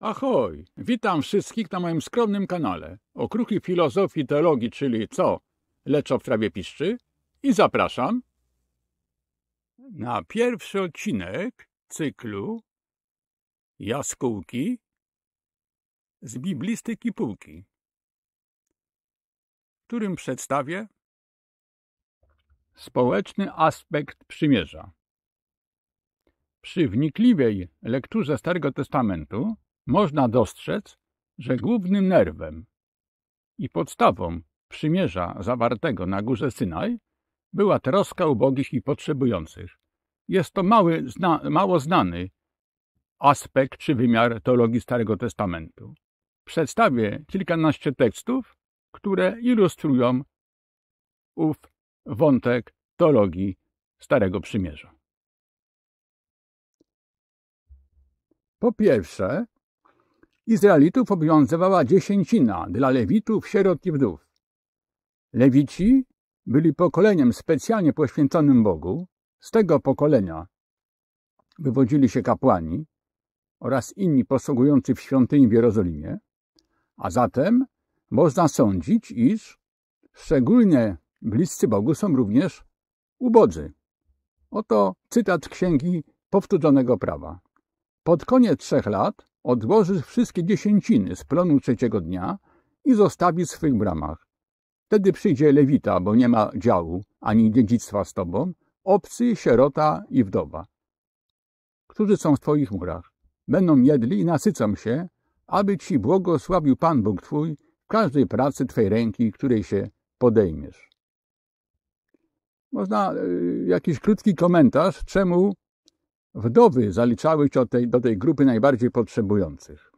Ahoj! Witam wszystkich na moim skromnym kanale o kruchej filozofii teologii, czyli co? Lecz w trawie piszczy? I zapraszam na pierwszy odcinek cyklu Jaskółki z biblistyki półki, w którym przedstawię społeczny aspekt przymierza. Przy wnikliwej lekturze Starego Testamentu można dostrzec, że głównym nerwem i podstawą przymierza zawartego na górze Synaj była troska ubogich i potrzebujących. Jest to mały, zna, mało znany aspekt czy wymiar teologii Starego Testamentu. Przedstawię kilkanaście tekstów, które ilustrują ów wątek teologii Starego Przymierza. Po pierwsze, Izraelitów obowiązywała dziesięcina dla Lewitów, sierot i wdów. Lewici byli pokoleniem specjalnie poświęconym Bogu. Z tego pokolenia wywodzili się kapłani oraz inni posługujący w świątyni w Jerozolimie, a zatem można sądzić, iż szczególnie bliscy Bogu są również ubodzy. Oto cytat księgi powtórzonego prawa. Pod koniec trzech lat odłoży wszystkie dziesięciny z plonu trzeciego dnia i zostawi w swych bramach. Wtedy przyjdzie lewita, bo nie ma działu ani dziedzictwa z tobą, obcy, sierota i wdowa, którzy są w twoich murach. Będą jedli i nasycą się, aby ci błogosławił Pan Bóg twój w każdej pracy twej ręki, której się podejmiesz. Można y, jakiś krótki komentarz, czemu Wdowy zaliczały się do tej grupy najbardziej potrzebujących.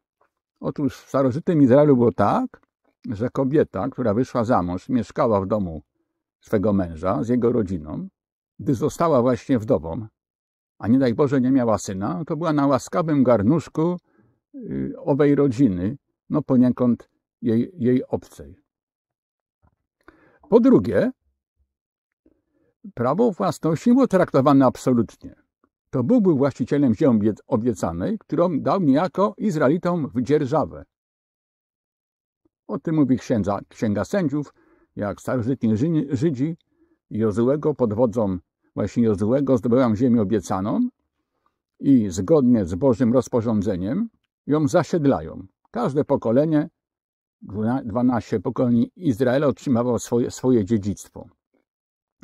Otóż w starożytnym Izraelu było tak, że kobieta, która wyszła za mąż, mieszkała w domu swego męża z jego rodziną, gdy została właśnie wdową, a nie daj Boże nie miała syna, to była na łaskawym garnuszku y, owej rodziny, no poniekąd jej, jej obcej. Po drugie, prawo własności było traktowane absolutnie to Bóg był właścicielem ziemi obiecanej, którą dał niejako Izraelitom w dzierżawę. O tym mówi księdza, Księga Sędziów, jak starożytni Żydzi Jozułego pod wodzą właśnie Jozułego zdobyłam ziemię obiecaną i zgodnie z Bożym rozporządzeniem ją zasiedlają. Każde pokolenie, 12 pokoleni Izraela otrzymywało swoje, swoje dziedzictwo.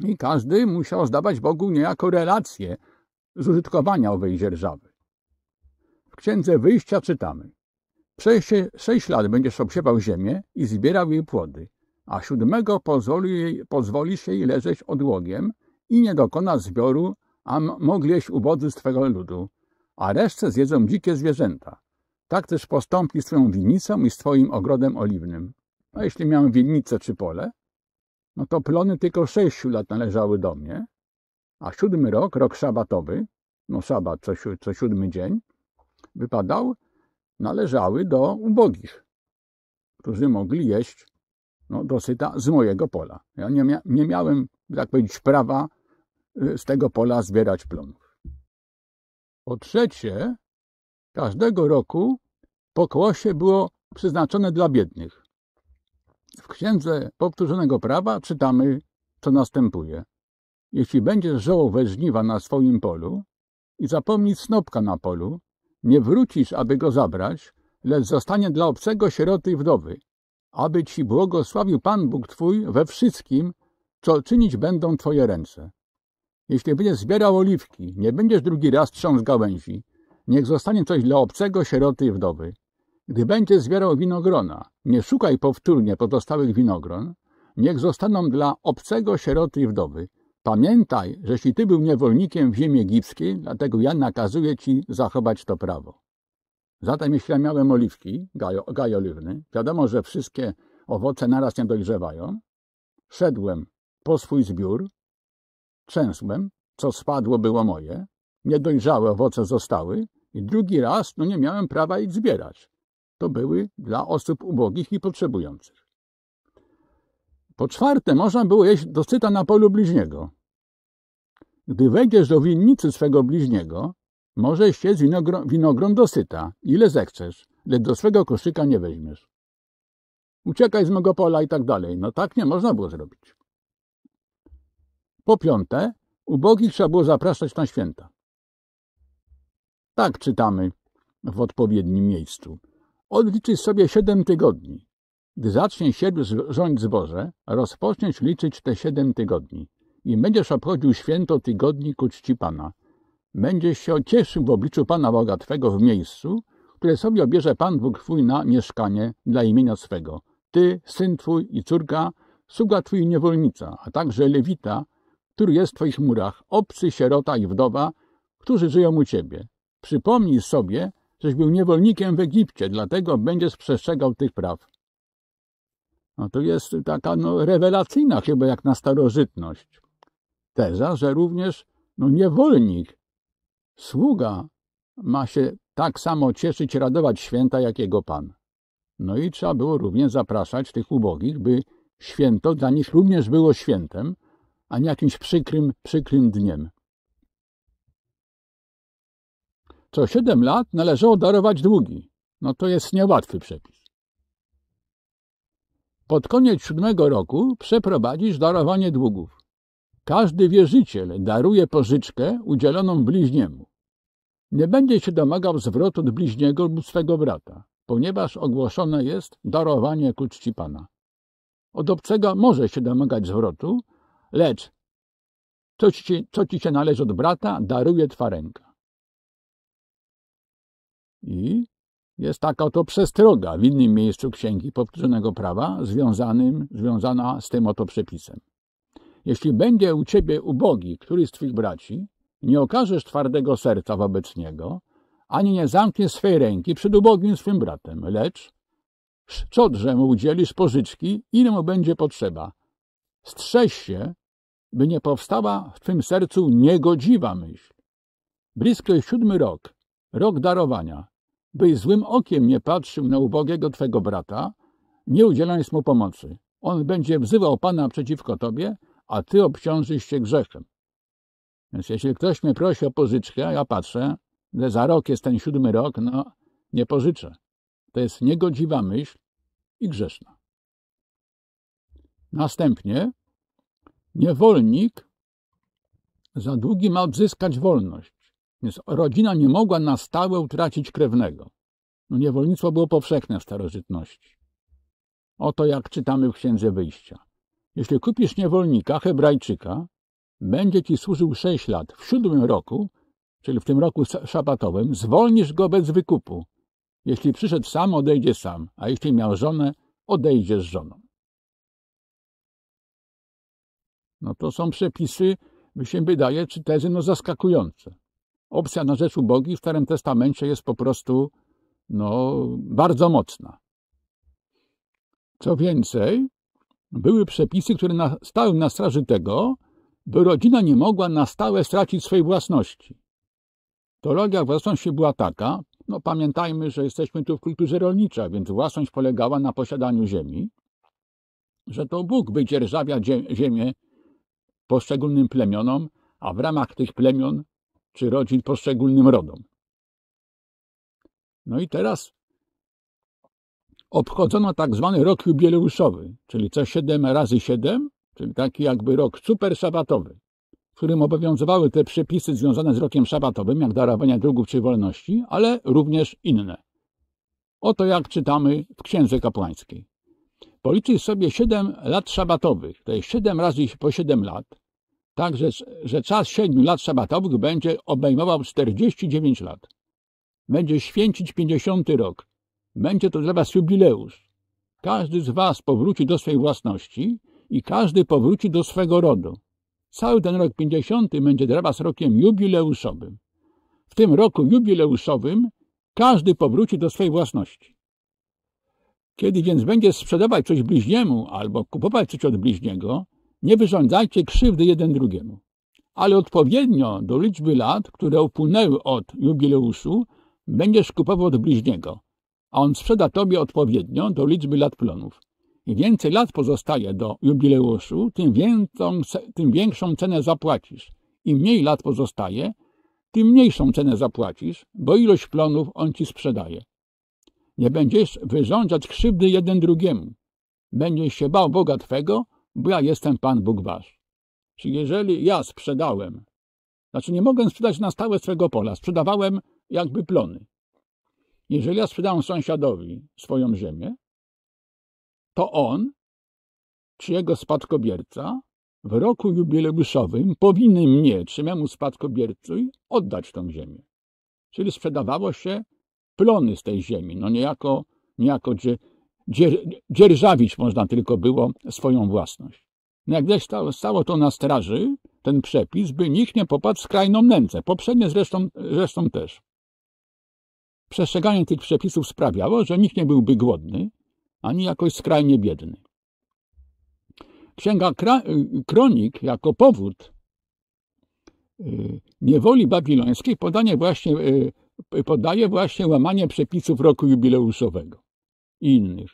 I każdy musiał zdawać Bogu niejako relacje z użytkowania owej dzierżawy. W księdze wyjścia czytamy. Przez sześć lat będziesz obsiewał ziemię i zbierał jej płody, a siódmego pozwoli, jej, pozwolisz jej leżeć odłogiem i nie dokonasz zbioru, a mogłeś ubodzy twego ludu, a resztę zjedzą dzikie zwierzęta. Tak też postąpi z twoją winnicą i swoim ogrodem oliwnym. A jeśli miałem winnicę czy pole, no to plony tylko sześciu lat należały do mnie, a siódmy rok, rok sabatowy, no sabat co, co siódmy dzień, wypadał, należały do ubogich, którzy mogli jeść no, dosyta z mojego pola. Ja nie, mia nie miałem, tak powiedzieć, prawa y, z tego pola zbierać plonów. Po trzecie, każdego roku pokłosie było przeznaczone dla biednych. W księdze powtórzonego prawa czytamy, co następuje. Jeśli będziesz żołł żniwa na swoim polu i zapomnisz snopka na polu, nie wrócisz, aby go zabrać, lecz zostanie dla obcego sieroty i wdowy, aby ci błogosławił Pan Bóg Twój we wszystkim, co czynić będą Twoje ręce. Jeśli będziesz zbierał oliwki, nie będziesz drugi raz trząsł gałęzi, niech zostanie coś dla obcego sieroty i wdowy. Gdy będziesz zbierał winogrona, nie szukaj powtórnie pozostałych winogron, niech zostaną dla obcego sieroty i wdowy. Pamiętaj, żeś i ty był niewolnikiem w ziemi egipskiej, dlatego ja nakazuję ci zachować to prawo. Zatem jeśli ja miałem oliwki, gaj, gaj oliwny, wiadomo, że wszystkie owoce naraz nie dojrzewają, szedłem po swój zbiór, trzęsłem, co spadło było moje, niedojrzałe owoce zostały i drugi raz no nie miałem prawa ich zbierać. To były dla osób ubogich i potrzebujących. Po czwarte, można było jeść dosyta na polu bliźniego. Gdy wejdziesz do winnicy swego bliźniego, możesz jeść winogron, dosyta, ile zechcesz, lecz do swego koszyka nie weźmiesz. Uciekaj z mego pola i tak dalej. No tak nie można było zrobić. Po piąte, ubogich trzeba było zapraszać na święta. Tak czytamy w odpowiednim miejscu. Odliczysz sobie siedem tygodni. Gdy zacznie siebie rządzić zboże, rozpoczniesz liczyć te siedem tygodni i będziesz obchodził święto tygodni ku czci Pana. Będziesz się cieszył w obliczu Pana Boga Twego w miejscu, które sobie obierze Pan Bóg Twój na mieszkanie dla imienia swego. Ty, syn Twój i córka, sługa Twój i niewolnica, a także Lewita, który jest w Twoich murach, obcy sierota i wdowa, którzy żyją u Ciebie. Przypomnij sobie, żeś był niewolnikiem w Egipcie, dlatego będziesz przestrzegał tych praw. No to jest taka no, rewelacyjna chyba jak na starożytność teza, że również no, niewolnik, sługa ma się tak samo cieszyć, radować święta jak jego pan. No i trzeba było również zapraszać tych ubogich, by święto dla nich również było świętem, a nie jakimś przykrym, przykrym dniem. Co siedem lat należało darować długi. No to jest niełatwy przepis. Pod koniec siódmego roku przeprowadzisz darowanie długów. Każdy wierzyciel daruje pożyczkę udzieloną bliźniemu. Nie będzie się domagał zwrotu od bliźniego lub swego brata, ponieważ ogłoszone jest darowanie ku czci Pana. Od obcego może się domagać zwrotu, lecz co ci, co ci się należy od brata, daruje twa ręka. I jest taka oto przestroga w innym miejscu księgi powtórzonego prawa związanym, związana z tym oto przepisem. Jeśli będzie u ciebie ubogi, któryś z twych braci, nie okażesz twardego serca wobec niego, ani nie zamkniesz swej ręki przed ubogim swym bratem, lecz szczodrze mu udzielisz pożyczki, ile mu będzie potrzeba. Strzeż się, by nie powstała w twym sercu niegodziwa myśl. Blisko siódmy rok, rok darowania, byś złym okiem nie patrzył na ubogiego twego brata, nie udzielając mu pomocy. On będzie wzywał Pana przeciwko tobie, a ty obciążysz się grzechem. Więc jeśli ktoś mnie prosi o pożyczkę, ja patrzę, że za rok jest ten siódmy rok, no nie pożyczę. To jest niegodziwa myśl i grzeszna. Następnie niewolnik za długi ma odzyskać wolność. Więc rodzina nie mogła na stałe utracić krewnego. No niewolnictwo było powszechne w starożytności. Oto jak czytamy w Księdze Wyjścia. Jeśli kupisz niewolnika, Hebrajczyka, będzie ci służył sześć lat. W siódmym roku, czyli w tym roku szabatowym, zwolnisz go bez wykupu. Jeśli przyszedł sam, odejdzie sam, a jeśli miał żonę, odejdzie z żoną. No to są przepisy, mi się wydaje, czy tezy no zaskakujące opcja na rzecz ubogich w Starym Testamencie jest po prostu no, bardzo mocna. Co więcej, były przepisy, które na, stały na straży tego, by rodzina nie mogła na stałe stracić swojej własności. Teologia własności była taka, no pamiętajmy, że jesteśmy tu w kulturze rolniczej, więc własność polegała na posiadaniu ziemi, że to Bóg wydzierżawia ziemię poszczególnym plemionom, a w ramach tych plemion czy rodzin poszczególnym rodom. No i teraz obchodzono tak zwany rok jubileuszowy, czyli co 7 razy 7, czyli taki jakby rok super szabatowy, w którym obowiązywały te przepisy związane z rokiem szabatowym, jak darowania drugów czy wolności, ale również inne. Oto jak czytamy w Księdze Kapłańskiej. Policzyj sobie 7 lat szabatowych, to jest 7 razy po 7 lat, tak że, że czas siedmiu lat sabatowych będzie obejmował 49 lat. Będzie święcić 50 rok. Będzie to dla was jubileusz. Każdy z was powróci do swej własności i każdy powróci do swego rodu. Cały ten rok 50 będzie dla was rokiem jubileuszowym. W tym roku jubileuszowym każdy powróci do swej własności. Kiedy więc będzie sprzedawać coś bliźniemu albo kupować coś od bliźniego, nie wyrządzajcie krzywdy jeden drugiemu, ale odpowiednio do liczby lat, które upłynęły od jubileuszu, będziesz kupował od bliźniego, a on sprzeda tobie odpowiednio do liczby lat plonów. Im więcej lat pozostaje do jubileuszu, tym większą, tym większą cenę zapłacisz. Im mniej lat pozostaje, tym mniejszą cenę zapłacisz, bo ilość plonów on ci sprzedaje. Nie będziesz wyrządzać krzywdy jeden drugiemu. Będziesz się bał Boga Twego, bo ja jestem Pan Bóg Wasz. Czyli jeżeli ja sprzedałem, znaczy nie mogę sprzedać na stałe swego pola, sprzedawałem jakby plony. Jeżeli ja sprzedałem sąsiadowi swoją ziemię, to on, czy jego spadkobierca, w roku jubileuszowym powinny mnie, czy memu spadkobiercuj oddać tą ziemię. Czyli sprzedawało się plony z tej ziemi, no niejako, niejako gdzie Dzier, dzierżawić można tylko było swoją własność. No jak stało, stało to na straży, ten przepis, by nikt nie popadł w skrajną nędzę. Poprzednie zresztą, zresztą też. Przestrzeganie tych przepisów sprawiało, że nikt nie byłby głodny, ani jakoś skrajnie biedny. Księga Kronik jako powód y, niewoli babilońskiej podanie właśnie, y, podaje właśnie łamanie przepisów roku jubileuszowego i innych.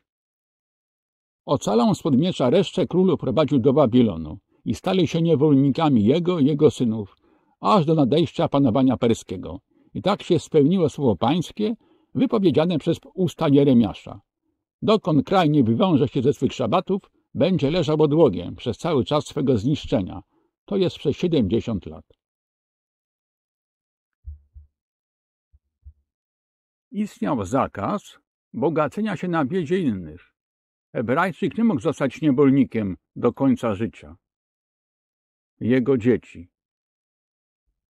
Ocalał spod miecza resztę królu prowadził do Babilonu i stali się niewolnikami jego jego synów, aż do nadejścia panowania perskiego. I tak się spełniło słowo pańskie, wypowiedziane przez usta Jeremiasza. Dokąd kraj nie wywiąże się ze swych szabatów, będzie leżał odłogiem przez cały czas swego zniszczenia. To jest przez 70 lat. Istniał zakaz, bogacenia się na biedzie innych. Hebrajczyk nie mógł zostać niewolnikiem do końca życia. Jego dzieci.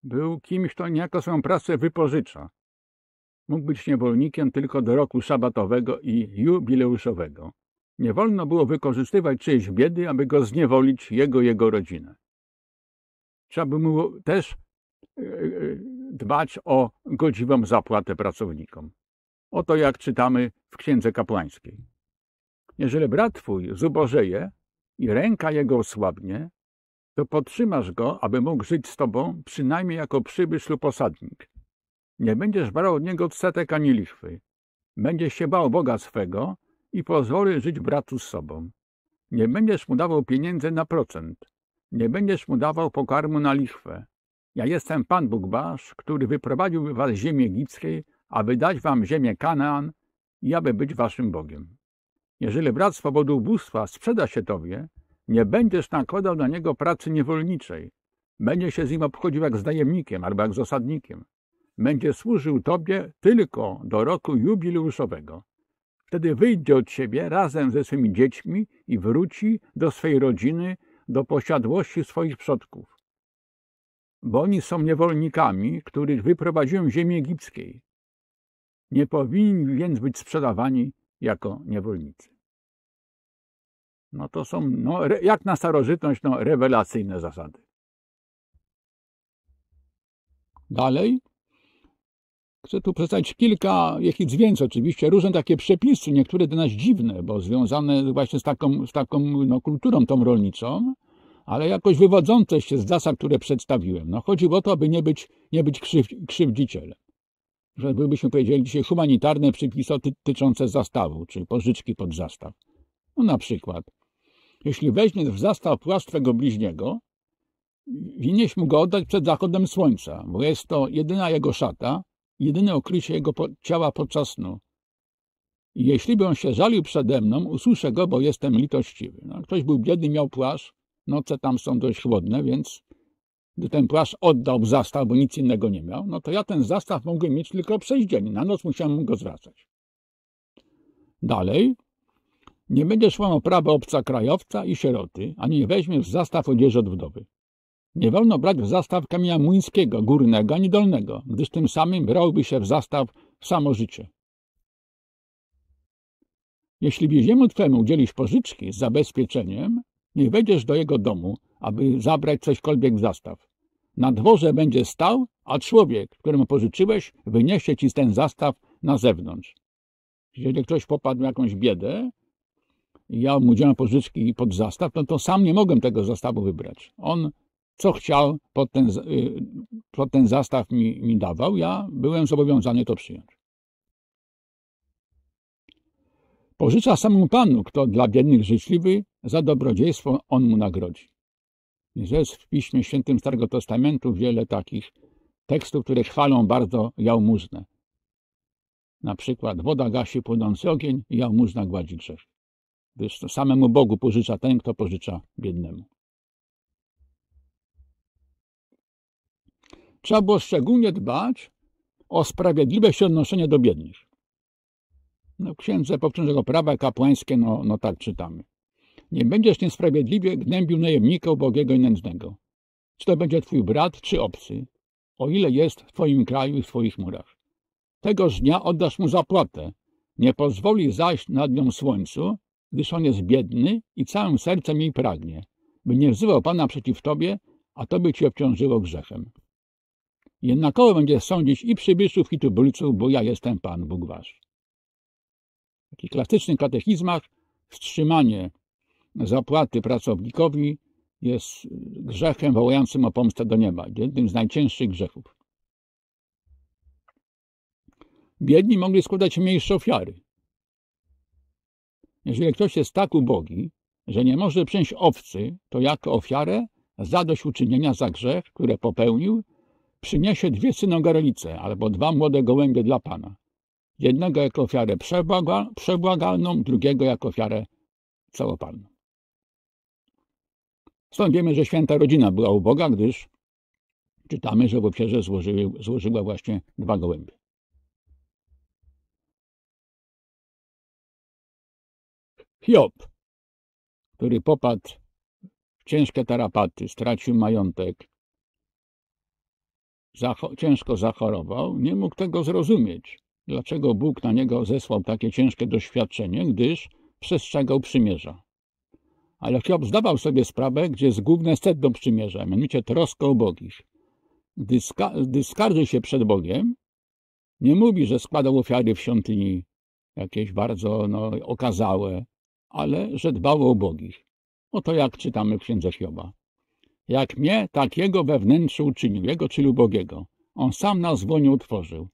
Był kimś, kto niejako swoją pracę wypożycza. Mógł być niewolnikiem tylko do roku sabatowego i jubileuszowego. Nie wolno było wykorzystywać czyjejś biedy, aby go zniewolić, jego, jego rodzinę. Trzeba by mu też e, e, dbać o godziwą zapłatę pracownikom. Oto jak czytamy w Księdze Kapłańskiej. Jeżeli brat twój zubożeje i ręka jego osłabnie, to podtrzymasz go, aby mógł żyć z tobą przynajmniej jako przybysz lub osadnik. Nie będziesz brał od niego odsetek ani lichwy. Będziesz się bał Boga swego i pozwoli żyć bratu z sobą. Nie będziesz mu dawał pieniędzy na procent. Nie będziesz mu dawał pokarmu na lichwę. Ja jestem Pan Bóg Wasz, który wyprowadził was z ziemi egipskiej, aby dać wam ziemię Kanaan i aby być waszym Bogiem. Jeżeli brat z powodu ubóstwa sprzeda się tobie, nie będziesz nakładał na niego pracy niewolniczej. Będzie się z nim obchodził jak z najemnikiem albo jak z osadnikiem. Będzie służył tobie tylko do roku jubileuszowego. Wtedy wyjdzie od siebie razem ze swymi dziećmi i wróci do swej rodziny, do posiadłości swoich przodków. Bo oni są niewolnikami, których wyprowadziłem z ziemi egipskiej. Nie powinni więc być sprzedawani jako niewolnicy. No to są, no, jak na starożytność, no, rewelacyjne zasady. Dalej. Chcę tu przedstawić kilka, jakichś więcej oczywiście, różne takie przepisy, niektóre dla nas dziwne, bo związane właśnie z taką, z taką no, kulturą tą rolniczą, ale jakoś wywodzące się z zasad, które przedstawiłem. No, chodziło o to, aby nie być, nie być krzywdzicielem że byśmy powiedzieli dzisiaj humanitarne przepisy dotyczące zastawu, czy pożyczki pod zastaw. No na przykład, jeśli weźmiesz w zastaw płaszcz twego bliźniego, winieś mu go oddać przed zachodem słońca, bo jest to jedyna jego szata, jedyne okrycie jego ciała podczas snu. I jeśli by on się żalił przede mną, usłyszę go, bo jestem litościwy. No, ktoś był biedny, miał płasz, noce tam są dość chłodne, więc gdy ten płaszcz oddał zastaw, bo nic innego nie miał, no to ja ten zastaw mogłem mieć tylko przez dzień. Na noc musiałem go zwracać. Dalej. Nie będziesz łamał prawa obca krajowca i sieroty, ani nie weźmiesz w zastaw odzieży od wdowy. Nie wolno brać w zastaw kamienia młyńskiego, górnego ani dolnego, gdyż tym samym brałby się w zastaw samo życie. Jeśli więziemu twemu udzielisz pożyczki z zabezpieczeniem, nie wejdziesz do jego domu, aby zabrać cośkolwiek w zastaw. Na dworze będzie stał, a człowiek, któremu pożyczyłeś, wyniesie ci ten zastaw na zewnątrz. Jeżeli ktoś popadł w jakąś biedę, ja mu udzielam pożyczki pod zastaw, no to sam nie mogłem tego zastawu wybrać. On co chciał pod ten, y, pod ten zastaw mi, mi dawał, ja byłem zobowiązany to przyjąć. Pożycza samemu Panu, kto dla biednych życzliwy, za dobrodziejstwo On mu nagrodzi. Jest w Piśmie Świętym Starego Testamentu wiele takich tekstów, które chwalą bardzo jałmużnę. Na przykład woda gasi płynący ogień i jałmużna gładzi grzech. Gdyż to samemu Bogu pożycza ten, kto pożycza biednemu. Trzeba było szczególnie dbać o sprawiedliwe się odnoszenie do biednych. No, w księdze powtórnego prawa kapłańskie, no, no tak czytamy. Nie będziesz niesprawiedliwie gnębił najemnika ubogiego i nędznego. Czy to będzie twój brat, czy obcy, o ile jest w twoim kraju i w twoich murach. Tegoż dnia oddasz mu zapłatę. Nie pozwoli zaś nad nią słońcu, gdyż on jest biedny i całym sercem jej pragnie, by nie wzywał Pana przeciw tobie, a to by ci obciążyło grzechem. Jednakowo będzie sądzić i przybyszów, i tubylców, bo ja jestem Pan Bóg wasz. W takich klasycznych katechizmach wstrzymanie zapłaty pracownikowi jest grzechem wołającym o pomstę do nieba, jednym z najcięższych grzechów. Biedni mogli składać mniejsze ofiary. Jeżeli ktoś jest tak ubogi, że nie może przyjąć owcy, to jako ofiarę zadośćuczynienia za grzech, które popełnił, przyniesie dwie synogarolice albo dwa młode gołębie dla Pana. Jednego jako ofiarę przebłaga, przebłagalną, drugiego jako ofiarę całopalną. Stąd wiemy, że święta rodzina była uboga, gdyż czytamy, że w ofierze złożyły, złożyła właśnie dwa gołęby. Hiob, który popadł w ciężkie tarapaty, stracił majątek, zacho ciężko zachorował, nie mógł tego zrozumieć, dlaczego Bóg na niego zesłał takie ciężkie doświadczenie, gdyż przestrzegał przymierza. Ale Hiob zdawał sobie sprawę, gdzie jest główne sedno przymierza, mianowicie trosko o bogich. Gdy, ska gdy skarży się przed Bogiem, nie mówi, że składał ofiary w świątyni jakieś bardzo no, okazałe, ale że dbało o bogich. Oto jak czytamy w księdze Hioba. Jak mnie, takiego we uczynił, jego czy ubogiego. On sam nas w utworzył.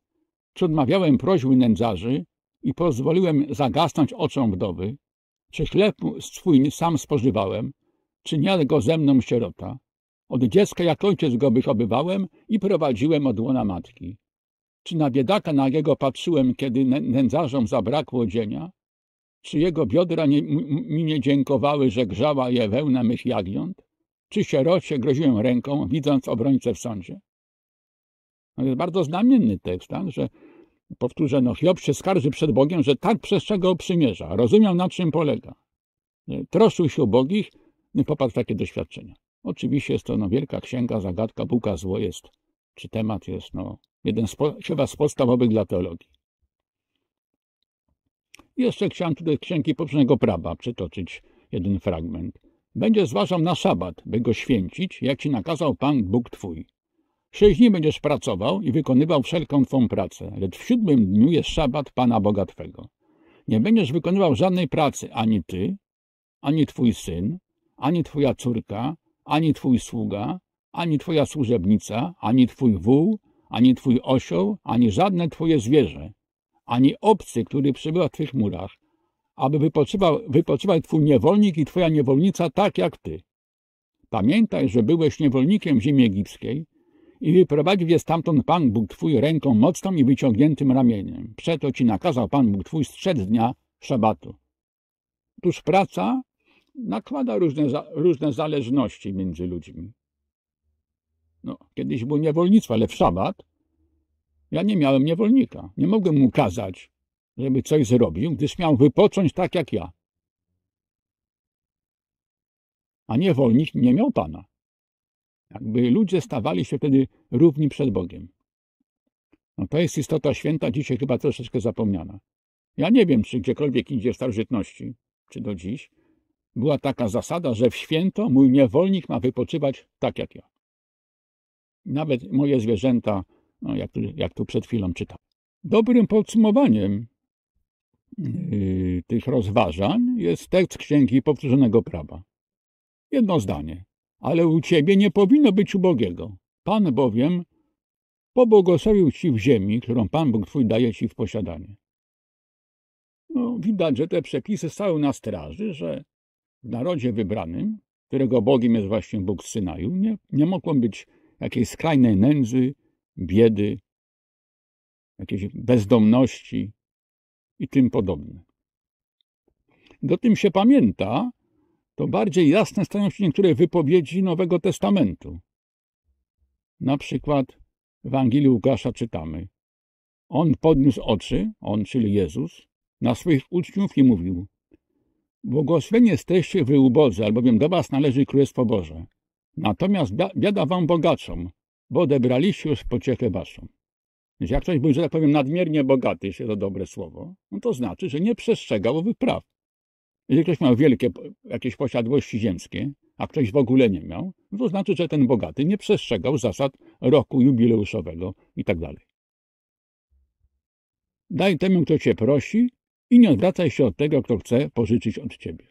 Czy odmawiałem prośby nędzarzy i pozwoliłem zagasnąć oczom wdowy, czy chleb swój sam spożywałem, czy niadł go ze mną sierota? Od dziecka jak ojciec go wychowywałem i prowadziłem od łona matki. Czy na biedaka nagiego patrzyłem, kiedy nędzarzom zabrakło odzienia? Czy jego biodra nie, mi nie dziękowały, że grzała je wełna mych jagniąt? Czy sierocie groziłem ręką, widząc obrońcę w sądzie? To jest bardzo znamienny tekst, tak? że Powtórzę, no Hiob się skarży przed Bogiem, że tak przestrzegał przymierza. Rozumiał, na czym polega. Troszczył się ubogich, no, popadł w takie doświadczenia. Oczywiście jest to no, wielka księga, zagadka, buka, zło jest, czy temat jest no, jeden z, chyba z podstawowych dla teologii. Jeszcze chciałem tutaj z Księgi Poprzedniego Prawa przytoczyć jeden fragment. Będzie zważał na szabat, by go święcić, jak ci nakazał Pan Bóg Twój. Sześć dni będziesz pracował i wykonywał wszelką twą pracę, lecz w siódmym dniu jest szabat Pana Boga Twego. Nie będziesz wykonywał żadnej pracy, ani ty, ani twój syn, ani twoja córka, ani twój sługa, ani twoja służebnica, ani twój wół, ani twój osioł, ani żadne twoje zwierzę, ani obcy, który przybywa w twych murach, aby wypoczywał, wypoczywał twój niewolnik i twoja niewolnica tak jak ty. Pamiętaj, że byłeś niewolnikiem w ziemi egipskiej, i wyprowadził je stamtąd Pan Bóg Twój ręką mocną i wyciągniętym ramieniem. Przeto Ci nakazał Pan Bóg Twój strzec dnia szabatu. Tuż praca nakłada różne, różne zależności między ludźmi. No, kiedyś było niewolnictwo, ale w szabat ja nie miałem niewolnika. Nie mogłem mu kazać, żeby coś zrobił, gdyż miał wypocząć tak jak ja. A niewolnik nie miał pana. Jakby ludzie stawali się wtedy równi przed Bogiem. No to jest istota święta dzisiaj chyba troszeczkę zapomniana. Ja nie wiem, czy gdziekolwiek indziej w starożytności, czy do dziś, była taka zasada, że w święto mój niewolnik ma wypoczywać tak jak ja. Nawet moje zwierzęta, no jak, tu, jak tu przed chwilą czytałem. Dobrym podsumowaniem yy, tych rozważań jest tekst Księgi Powtórzonego Prawa. Jedno zdanie ale u ciebie nie powinno być ubogiego. Pan bowiem pobłogosławił ci w ziemi, którą Pan Bóg twój daje ci w posiadanie. No, widać, że te przepisy stały na straży, że w narodzie wybranym, którego Bogiem jest właśnie Bóg z Synaju, nie, nie mogło być jakiejś skrajnej nędzy, biedy, jakiejś bezdomności i tym podobne. Do tym się pamięta, to bardziej jasne stają się niektóre wypowiedzi Nowego Testamentu. Na przykład w Ewangelii Łukasza czytamy On podniósł oczy, On, czyli Jezus, na swoich uczniów i mówił Błogosławieni jesteście wy ubodzy, albowiem do was należy Królestwo Boże. Natomiast biada wam bogaczom, bo odebraliście już pociechę waszą. Więc jak ktoś był, że tak powiem, nadmiernie bogaty, jeśli to dobre słowo, no to znaczy, że nie przestrzegał owych praw. Jeżeli ktoś miał wielkie jakieś posiadłości ziemskie, a ktoś w ogóle nie miał, to znaczy, że ten bogaty nie przestrzegał zasad roku jubileuszowego itd. Tak Daj temu, kto cię prosi i nie odwracaj się od tego, kto chce pożyczyć od ciebie.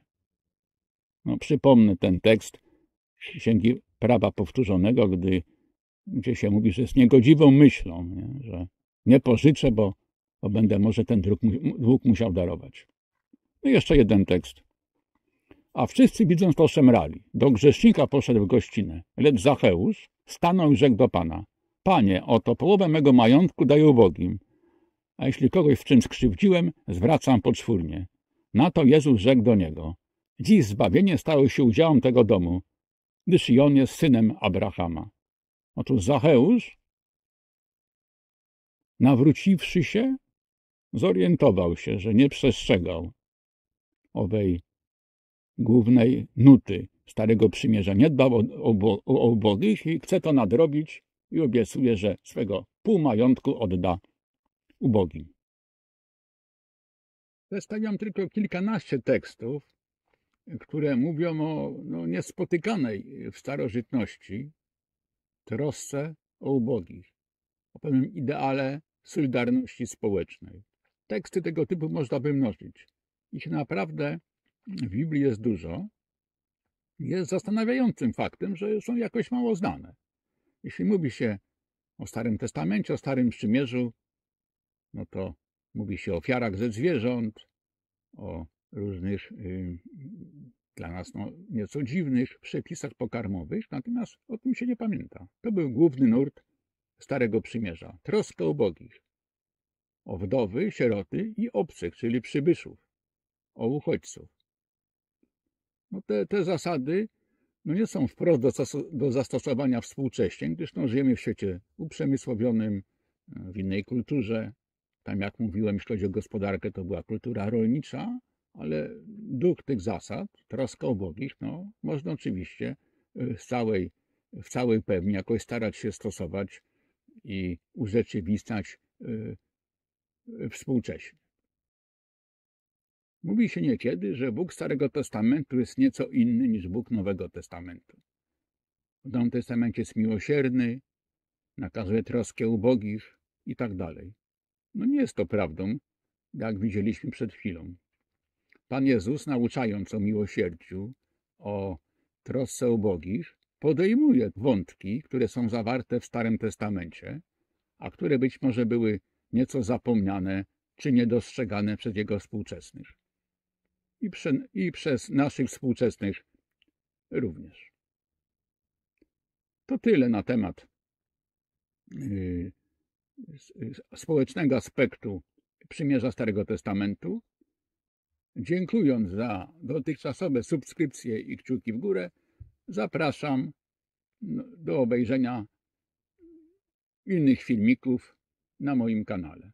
No, przypomnę ten tekst Księgi Prawa Powtórzonego, gdy, gdzie się mówi, że jest niegodziwą myślą, nie? że nie pożyczę, bo, bo będę może ten dług, dług musiał darować. No i jeszcze jeden tekst. A wszyscy widząc to szemrali. Do grzesznika poszedł w gościnę. Lecz Zacheusz stanął i rzekł do pana. Panie, oto połowę mego majątku daję ubogim. A jeśli kogoś w czymś skrzywdziłem, zwracam poczwórnie. Na to Jezus rzekł do niego. Dziś zbawienie stało się udziałem tego domu, gdyż i on jest synem Abrahama. Otóż Zacheusz, nawróciwszy się, zorientował się, że nie przestrzegał owej głównej nuty Starego Przymierza. Nie dbał o, o, o ubogich i chce to nadrobić i obiecuje, że swego pół majątku odda ubogim. Zestawiam tylko kilkanaście tekstów, które mówią o no, niespotykanej w starożytności trosce o ubogich, o pewnym ideale solidarności społecznej. Teksty tego typu można by mnożyć ich naprawdę w Biblii jest dużo, jest zastanawiającym faktem, że są jakoś mało znane. Jeśli mówi się o Starym Testamencie, o Starym Przymierzu, no to mówi się o ofiarach ze zwierząt, o różnych yy, dla nas no, nieco dziwnych przepisach pokarmowych, natomiast o tym się nie pamięta. To był główny nurt Starego Przymierza. Troska ubogich, o wdowy, sieroty i obcych, czyli przybyszów o uchodźców. No te, te zasady no nie są wprost do, do zastosowania współcześnie, gdyż no, żyjemy w świecie uprzemysłowionym, e, w innej kulturze. Tam, jak mówiłem, jeśli chodzi o gospodarkę, to była kultura rolnicza, ale duch tych zasad, troska o bogich, no, można oczywiście e, w całej, w całej pewni jakoś starać się stosować i urzeczywistać e, współcześnie. Mówi się niekiedy, że Bóg Starego Testamentu jest nieco inny niż Bóg Nowego Testamentu. W Nowym Testamencie jest miłosierny, nakazuje troskę ubogich i tak dalej. No nie jest to prawdą, jak widzieliśmy przed chwilą. Pan Jezus, nauczając o miłosierdziu, o trosce ubogich, podejmuje wątki, które są zawarte w Starym Testamencie, a które być może były nieco zapomniane czy niedostrzegane przez jego współczesnych i, przy, i przez naszych współczesnych również. To tyle na temat yy, yy społecznego aspektu Przymierza Starego Testamentu. Dziękując za dotychczasowe subskrypcje i kciuki w górę, zapraszam no, do obejrzenia innych filmików na moim kanale.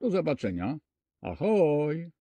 Do zobaczenia. Ahoj!